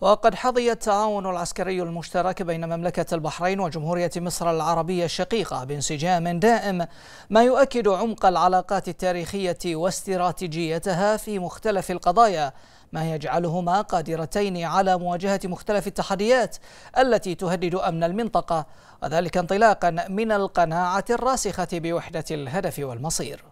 وقد حظي التعاون العسكري المشترك بين مملكة البحرين وجمهورية مصر العربية الشقيقة بانسجام دائم ما يؤكد عمق العلاقات التاريخية واستراتيجيتها في مختلف القضايا ما يجعلهما قادرتين على مواجهة مختلف التحديات التي تهدد أمن المنطقة وذلك انطلاقا من القناعة الراسخة بوحدة الهدف والمصير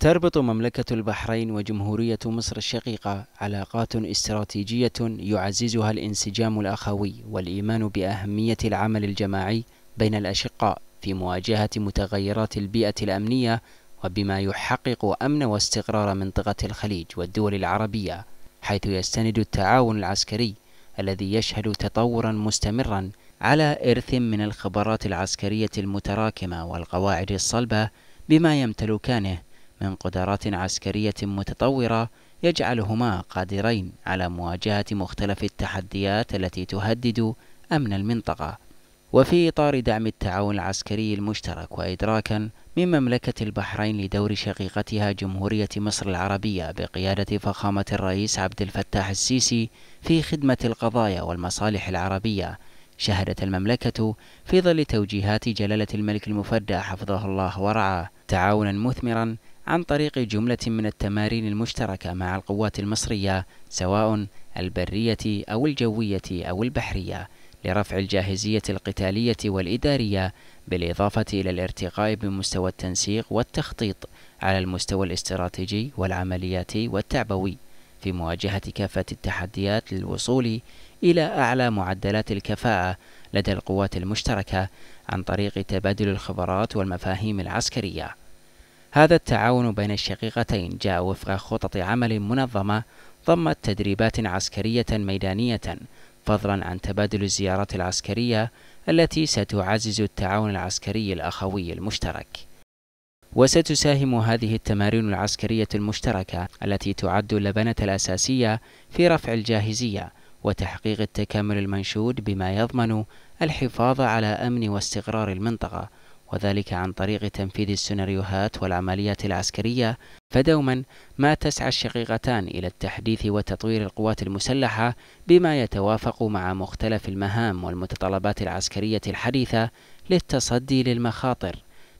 تربط مملكة البحرين وجمهورية مصر الشقيقة علاقات استراتيجية يعززها الانسجام الأخوي والإيمان بأهمية العمل الجماعي بين الأشقاء في مواجهة متغيرات البيئة الأمنية وبما يحقق أمن واستقرار منطقة الخليج والدول العربية حيث يستند التعاون العسكري الذي يشهد تطورا مستمرا على إرث من الخبرات العسكرية المتراكمة والقواعد الصلبة بما يمتلكانه من قدرات عسكرية متطورة يجعلهما قادرين على مواجهة مختلف التحديات التي تهدد أمن المنطقة وفي إطار دعم التعاون العسكري المشترك وإدراكا من مملكة البحرين لدور شقيقتها جمهورية مصر العربية بقيادة فخامة الرئيس عبد الفتاح السيسي في خدمة القضايا والمصالح العربية شهدت المملكة في ظل توجيهات جلالة الملك المفدى حفظه الله ورعاه تعاونا مثمرا عن طريق جملة من التمارين المشتركة مع القوات المصرية سواء البرية أو الجوية أو البحرية لرفع الجاهزية القتالية والإدارية بالإضافة إلى الارتقاء بمستوى التنسيق والتخطيط على المستوى الاستراتيجي والعملياتي والتعبوي في مواجهة كافة التحديات للوصول إلى أعلى معدلات الكفاءة لدى القوات المشتركة عن طريق تبادل الخبرات والمفاهيم العسكرية هذا التعاون بين الشقيقتين جاء وفق خطط عمل منظمة ضمت تدريبات عسكرية ميدانية فضلا عن تبادل الزيارات العسكرية التي ستعزز التعاون العسكري الأخوي المشترك وستساهم هذه التمارين العسكرية المشتركة التي تعد اللبنة الأساسية في رفع الجاهزية وتحقيق التكامل المنشود بما يضمن الحفاظ على أمن واستقرار المنطقة وذلك عن طريق تنفيذ السيناريوهات والعمليات العسكرية فدوما ما تسعى الشقيقتان إلى التحديث وتطوير القوات المسلحة بما يتوافق مع مختلف المهام والمتطلبات العسكرية الحديثة للتصدي للمخاطر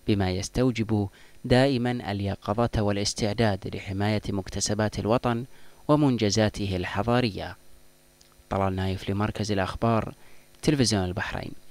بما يستوجب دائما اليقظة والاستعداد لحماية مكتسبات الوطن ومنجزاته الحضارية طلال نايف لمركز الأخبار تلفزيون البحرين